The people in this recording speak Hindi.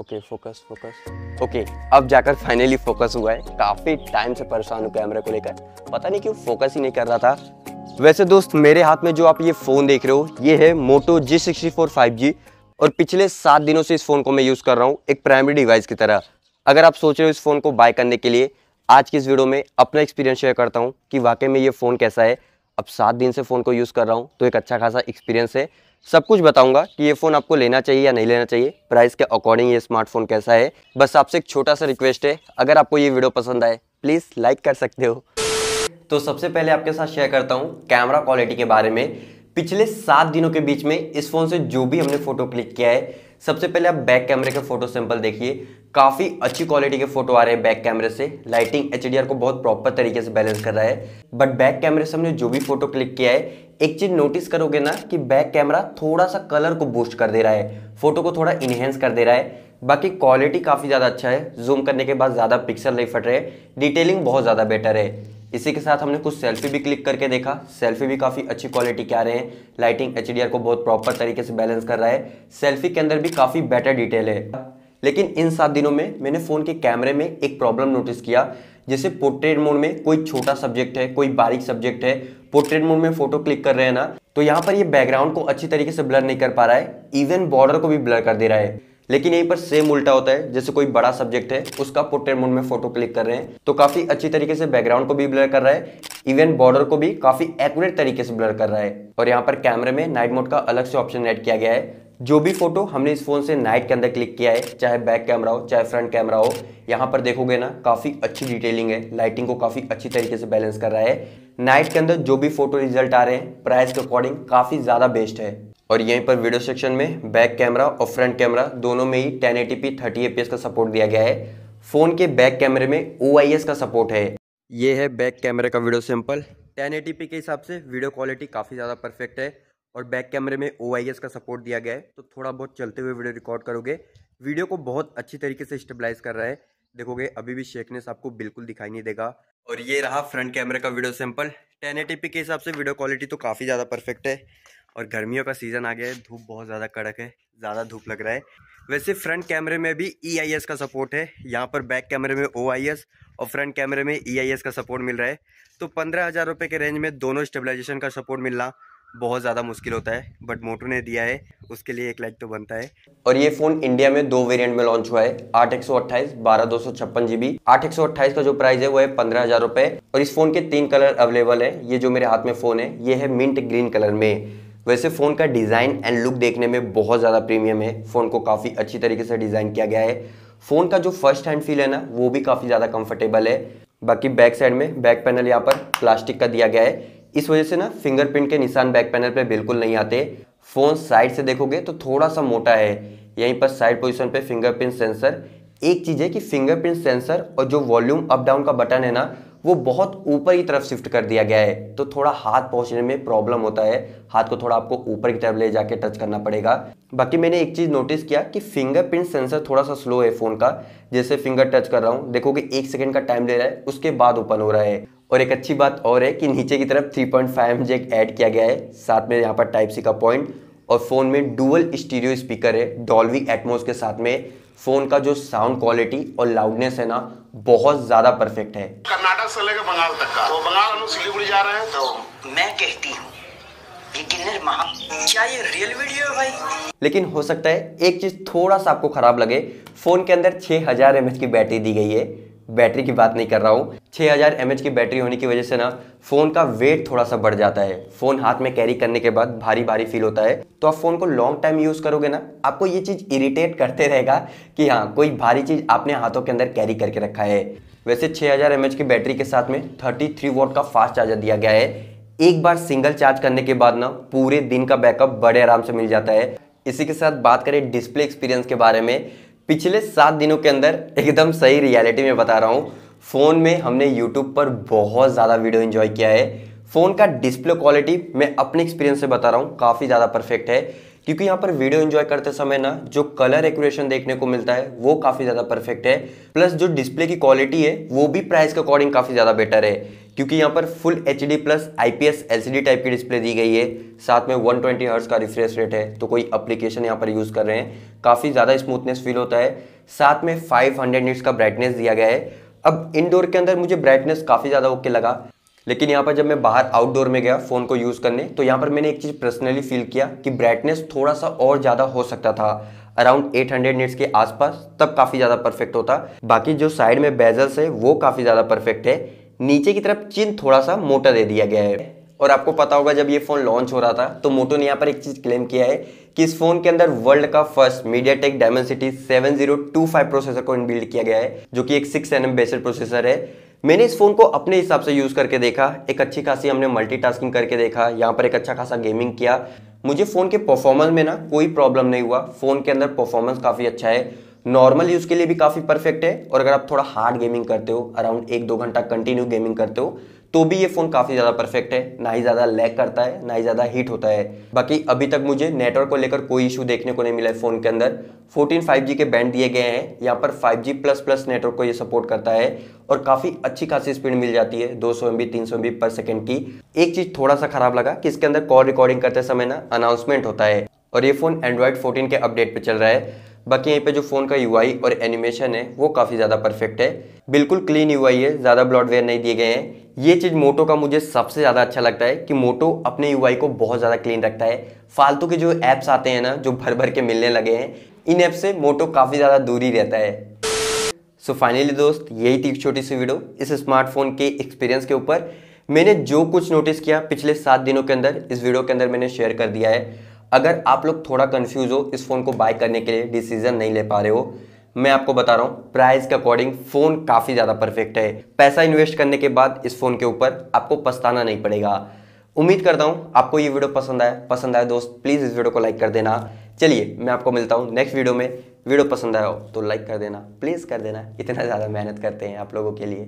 ओके फोकस फोकस ओके अब जाकर फाइनली फोकस हुआ है काफ़ी टाइम से परेशान हूँ कैमरे को लेकर पता नहीं क्यों फोकस ही नहीं कर रहा था वैसे दोस्त मेरे हाथ में जो आप ये फ़ोन देख रहे हो ये है Moto G sixty four five G और पिछले सात दिनों से इस फ़ोन को मैं यूज़ कर रहा हूँ एक प्राइमरी डिवाइस की तरह अगर आप सोच रहे हो इस फ़ोन को बाय करने के लिए आज की इस वीडियो में अपना एक्सपीरियंस शेयर करता हूँ कि वाकई में ये फ़ोन कैसा है अब सात दिन से फ़ोन को यूज़ कर रहा हूँ तो एक अच्छा खासा एक्सपीरियंस है सब कुछ बताऊंगा कि ये फ़ोन आपको लेना चाहिए या नहीं लेना चाहिए प्राइस के अकॉर्डिंग ये स्मार्टफोन कैसा है बस आपसे एक छोटा सा रिक्वेस्ट है अगर आपको ये वीडियो पसंद आए प्लीज़ लाइक कर सकते हो तो सबसे पहले आपके साथ शेयर करता हूँ कैमरा क्वालिटी के बारे में पिछले सात दिनों के बीच में इस फ़ोन से जो भी हमने फ़ोटो क्लिक किया है सबसे पहले आप बैक कैमरे के फ़ोटो सैंपल देखिए काफ़ी अच्छी क्वालिटी के फ़ोटो आ रहे हैं बैक कैमरे से लाइटिंग एच को बहुत प्रॉपर तरीके से बैलेंस कर रहा है बट बैक कैमरे से हमने जो भी फ़ोटो क्लिक किया है एक चीज़ नोटिस करोगे ना कि बैक कैमरा थोड़ा सा कलर को बूस्ट कर दे रहा है फोटो को थोड़ा इन्हेंस कर दे रहा है बाकी क्वालिटी काफ़ी ज़्यादा अच्छा है जूम करने के बाद ज़्यादा पिक्सल नहीं फट रहे डिटेलिंग बहुत ज़्यादा बेटर है इसी के साथ हमने कुछ सेल्फी भी क्लिक करके देखा सेल्फी भी काफ़ी अच्छी क्वालिटी के आ रहे हैं लाइटिंग एच को बहुत प्रॉपर तरीके से बैलेंस कर रहा है सेल्फी के अंदर भी काफ़ी बेटर डिटेल है लेकिन इन सात दिनों में मैंने फ़ोन के कैमरे में एक प्रॉब्लम नोटिस किया जैसे पोर्ट्रेट मोड में कोई छोटा सब्जेक्ट है कोई बारीक सब्जेक्ट है पोर्ट्रेट मोड में फोटो क्लिक कर रहे हैं ना तो यहाँ पर ये बैकग्राउंड को अच्छी तरीके से ब्लर नहीं कर पा रहा है इवन बॉर्डर को भी ब्लर कर दे रहा है लेकिन यहीं पर सेम उल्टा होता है जैसे कोई बड़ा सब्जेक्ट है उसका पोर्ट्रेट मोड में फोटो क्लिक कर रहे हैं तो काफी अच्छी तरीके से बैकग्राउंड को भी ब्लर कर रहा है इवन बॉर्डर को भी काफी एक्यूरेट तरीके से ब्लर कर रहा है और यहाँ पर कैमरे में नाइट मोड का अलग से ऑप्शन एड किया गया है जो भी फोटो हमने इस फोन से नाइट के अंदर क्लिक किया है चाहे बैक कैमरा हो चाहे फ्रंट कैमरा हो यहाँ पर देखोगे ना काफी अच्छी डिटेलिंग है लाइटिंग को काफी अच्छी तरीके से बैलेंस कर रहा है नाइट के अंदर जो भी फोटो रिजल्ट आ रहे हैं प्राइस के अकॉर्डिंग काफी ज्यादा बेस्ट है और यहीं पर वीडियो सेक्शन में बैक कैमरा और फ्रंट कैमरा दोनों में ही टेन पी 30fps का सपोर्ट दिया गया है फ़ोन के बैक कैमरे में ओ का सपोर्ट है ये है बैक कैमरे का वीडियो सिंपल 1080p के हिसाब से वीडियो क्वालिटी काफ़ी ज़्यादा परफेक्ट है और बैक कैमरे में ओ का सपोर्ट दिया गया है तो थोड़ा बहुत चलते हुए वीडियो रिकॉर्ड करोगे वीडियो को बहुत अच्छी तरीके से स्टेबलाइज कर रहा है देखोगे अभी भी शेकनेस आपको बिल्कुल दिखाई नहीं देगा और ये रहा फ्रंट कैमरे का वीडियो सैंपल टेन के हिसाब से वीडियो क्वालिटी तो काफ़ी ज़्यादा परफेक्ट है और गर्मियों का सीज़न आ गया है धूप बहुत ज़्यादा कड़क है ज़्यादा धूप लग रहा है वैसे फ्रंट कैमरे में भी ई e का सपोर्ट है यहाँ पर बैक कैमरे में ओ और फ्रंट कैमरे में ई e का सपोर्ट मिल रहा है तो पंद्रह हज़ार रुपये के रेंज में दोनों स्टेबलाइजेशन का सपोर्ट मिलना बहुत ज़्यादा मुश्किल होता है बट मोटो ने दिया है उसके लिए एक लाइक तो बनता है और ये फ़ोन इंडिया में दो वेरिएंट में लॉन्च हुआ है आठ एक सौ अट्ठाईस बारह दो सौ छप्पन जीबी आठ एक सौ अट्ठाईस का जो प्राइस है वो है पंद्रह हज़ार रुपए और इस फ़ोन के तीन कलर अवेलेबल है ये जो मेरे हाथ में फ़ोन है ये है मिंट ग्रीन कलर में वैसे फ़ोन का डिज़ाइन एंड लुक देखने में बहुत ज़्यादा प्रीमियम है फ़ोन को काफ़ी अच्छी तरीके से डिज़ाइन किया गया है फ़ोन का जो फर्स्ट हैंड फील है ना वो भी काफ़ी ज़्यादा कंफर्टेबल है बाकी बैक साइड में बैक पैनल यहाँ पर प्लास्टिक का दिया गया है इस वजह से ना फिंगरप्रिंट के निशान बैक पैनल पे बिल्कुल नहीं आते फ़ोन साइड से देखोगे तो थोड़ा सा मोटा है यहीं पर साइड पोजीशन पे फिंगरप्रिंट सेंसर एक चीज़ है कि फिंगरप्रिंट सेंसर और जो वॉल्यूम अप डाउन का बटन है ना वो बहुत ऊपर की तरफ शिफ्ट कर दिया गया है तो थोड़ा हाथ पहुंचने में प्रॉब्लम होता है हाथ को थोड़ा आपको ऊपर की तरफ ले जाके टच करना पड़ेगा बाकी मैंने एक चीज़ नोटिस किया कि फिंगरप्रिंट सेंसर थोड़ा सा स्लो है फ़ोन का जैसे फिंगर टच कर रहा हूँ देखोगे एक सेकेंड का टाइम ले रहा है उसके बाद ओपन हो रहा है और एक अच्छी बात और है कि नीचे की तरफ 3.5 पॉइंट जैक ऐड किया गया है साथ में यहाँ पर टाइप सी का पॉइंट और फ़ोन में डुअल स्टीरियो स्पीकर है डॉल्वी एटमोस के साथ में फ़ोन का जो साउंड क्वालिटी और लाउडनेस है ना बहुत ज़्यादा परफेक्ट है कर्नाटक से लेकर बंगाल तक का तो बंगाल हम सिलीगुड़ी जा रहे हैं तो मैं कहती हूँ ये रियल वीडियो है भाई लेकिन हो सकता है एक चीज़ थोड़ा सा आपको ख़राब लगे फ़ोन के अंदर 6000 हज़ार की बैटरी दी गई है बैटरी की बात नहीं कर रहा हूँ 6000 हज़ार की बैटरी होने की वजह से ना फ़ोन का वेट थोड़ा सा बढ़ जाता है फ़ोन हाथ में कैरी करने के बाद भारी भारी फील होता है तो आप फ़ोन को लॉन्ग टाइम यूज़ करोगे ना आपको ये चीज़ इरिटेट करते रहेगा कि हाँ कोई भारी चीज़ आपने हाथों के अंदर कैरी करके रखा है वैसे 6000 हज़ार की बैटरी के साथ में 33 थ्री का फास्ट चार्जर दिया गया है एक बार सिंगल चार्ज करने के बाद ना पूरे दिन का बैकअप बड़े आराम से मिल जाता है इसी के साथ बात करें डिस्प्ले एक्सपीरियंस के बारे में पिछले सात दिनों के अंदर एकदम सही रियलिटी में बता रहा हूँ फ़ोन में हमने यूट्यूब पर बहुत ज़्यादा वीडियो इन्जॉय किया है फ़ोन का डिस्प्ले क्वालिटी मैं अपने एक्सपीरियंस से बता रहा हूँ काफ़ी ज़्यादा परफेक्ट है क्योंकि यहाँ पर वीडियो एंजॉय करते समय ना जो कलर एक्यूरेशन देखने को मिलता है वो काफ़ी ज़्यादा परफेक्ट है प्लस जो डिस्प्ले की क्वालिटी है वो भी प्राइस के अकॉर्डिंग काफ़ी ज़्यादा बेटर है क्योंकि यहाँ पर full H D plus I P S L C D type की डिस्प्ले दी गई है साथ में वन ट्वेंटी हर्ट्स का रिफ्रेश रेट है तो कोई अप्लीकेशन यहाँ पर यूज़ कर रहे हैं काफ़ी ज़्यादा स्मूथनेस फील होता है साथ में फाइव हंड्रेड निट्स का ब्राइटनेस दिया गया है अब इनडोर के अंदर मुझे ब्राइटनेस काफ़ी ज़्यादा ओके लगा लेकिन यहाँ पर जब मैं बाहर आउटडोर में गया फ़ोन को यूज़ करने तो यहाँ पर मैंने एक चीज़ पर्सनली फील किया कि ब्राइटनेस थोड़ा सा और ज़्यादा हो सकता था अराउंड 800 हंड्रेड निट्स के आसपास तब काफ़ी ज़्यादा परफेक्ट होता बाकी जो साइड में बेजल्स है वो काफ़ी ज़्यादा परफेक्ट है नीचे की तरफ चिन्ह थोड़ा सा मोटा दे दिया गया है और आपको पता होगा जब ये फ़ोन लॉन्च हो रहा था तो मोटो ने यहाँ पर एक चीज़ क्लेम किया है कि इस फोन के अंदर वर्ल्ड का first MediaTek Dimensity seven zero two five processor को इनबिल्ड किया गया है जो कि एक six N M based processor है मैंने इस फ़ोन को अपने हिसाब से यूज़ करके देखा एक अच्छी खासी हमने मल्टीटास्किंग करके देखा यहाँ पर एक अच्छा खासा गेमिंग किया मुझे फ़ोन के परफॉर्मेंस में ना कोई प्रॉब्लम नहीं हुआ फ़ोन के अंदर परफॉर्मेंस काफ़ी अच्छा है नॉर्मल यूज़ के लिए भी काफ़ी परफेक्ट है और अगर आप थोड़ा हार्ड गेमिंग करते हो अराउंड एक दो घंटा कंटिन्यू गेमिंग करते हो तो भी ये फ़ोन काफ़ी ज़्यादा परफेक्ट है ना ही ज़्यादा लैग करता है ना ही ज़्यादा हीट होता है बाकी अभी तक मुझे नेटवर्क को लेकर कोई इशू देखने को नहीं मिला है फ़ोन के अंदर 14 5G के बैंड दिए गए हैं यहाँ पर 5G प्लस प्लस नेटवर्क को ये सपोर्ट करता है और काफ़ी अच्छी खासी स्पीड मिल जाती है दो सौ एम बी तीन सौ पर सेकेंड की एक चीज़ थोड़ा सा ख़राब लगा कि इसके अंदर कॉल रिकॉर्डिंग करते समय ना अनाउंसमेंट होता है और ये फ़ोन एंड्रॉयड फोर्टीन के अपडेट पर चल रहा है बाकी यहीं पे जो फ़ोन का यूआई और एनिमेशन है वो काफ़ी ज़्यादा परफेक्ट है बिल्कुल क्लीन यूआई है ज़्यादा ब्लॉडवेयर नहीं दिए गए हैं ये चीज़ मोटो का मुझे सबसे ज़्यादा अच्छा लगता है कि मोटो अपने यूआई को बहुत ज़्यादा क्लीन रखता है फालतू के जो ऐप्स आते हैं ना जो भर भर के मिलने लगे हैं इन ऐप से मोटो काफ़ी ज़्यादा दूरी रहता है सो so फाइनली दोस्त यही थी छोटी सी वीडियो इस स्मार्टफोन के एक्सपीरियंस के ऊपर मैंने जो कुछ नोटिस किया पिछले सात दिनों के अंदर इस वीडियो के अंदर मैंने शेयर कर दिया है अगर आप लोग थोड़ा कन्फ्यूज हो इस फ़ोन को बाय करने के लिए डिसीजन नहीं ले पा रहे हो मैं आपको बता रहा हूँ प्राइस के अकॉर्डिंग फ़ोन काफ़ी ज़्यादा परफेक्ट है पैसा इन्वेस्ट करने के बाद इस फ़ोन के ऊपर आपको पछताना नहीं पड़ेगा उम्मीद करता हूँ आपको ये वीडियो पसंद आया पसंद आया दोस्त प्लीज़ इस वीडियो को लाइक कर देना चलिए मैं आपको मिलता हूँ नेक्स्ट वीडियो में वीडियो पसंद आया हो तो लाइक कर देना प्लीज़ कर देना इतना ज़्यादा मेहनत करते हैं आप लोगों के लिए